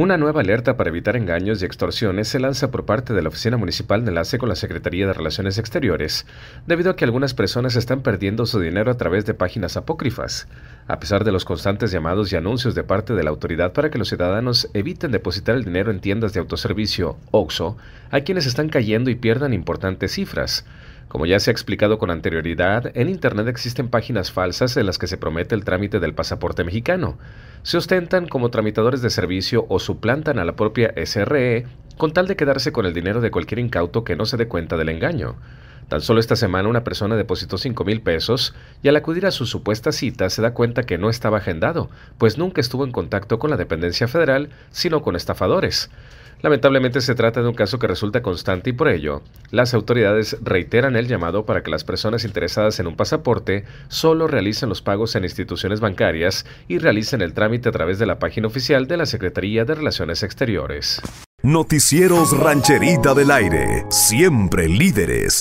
Una nueva alerta para evitar engaños y extorsiones se lanza por parte de la Oficina Municipal de Enlace con la Secretaría de Relaciones Exteriores, debido a que algunas personas están perdiendo su dinero a través de páginas apócrifas. A pesar de los constantes llamados y anuncios de parte de la autoridad para que los ciudadanos eviten depositar el dinero en tiendas de autoservicio OXO, hay quienes están cayendo y pierdan importantes cifras. Como ya se ha explicado con anterioridad, en Internet existen páginas falsas en las que se promete el trámite del pasaporte mexicano. Se ostentan como tramitadores de servicio o suplantan a la propia SRE con tal de quedarse con el dinero de cualquier incauto que no se dé cuenta del engaño. Tan solo esta semana una persona depositó 5 mil pesos y al acudir a su supuesta cita se da cuenta que no estaba agendado, pues nunca estuvo en contacto con la dependencia federal, sino con estafadores. Lamentablemente se trata de un caso que resulta constante y por ello, las autoridades reiteran el llamado para que las personas interesadas en un pasaporte solo realicen los pagos en instituciones bancarias y realicen el trámite a través de la página oficial de la Secretaría de Relaciones Exteriores. Noticieros Rancherita del Aire, siempre líderes.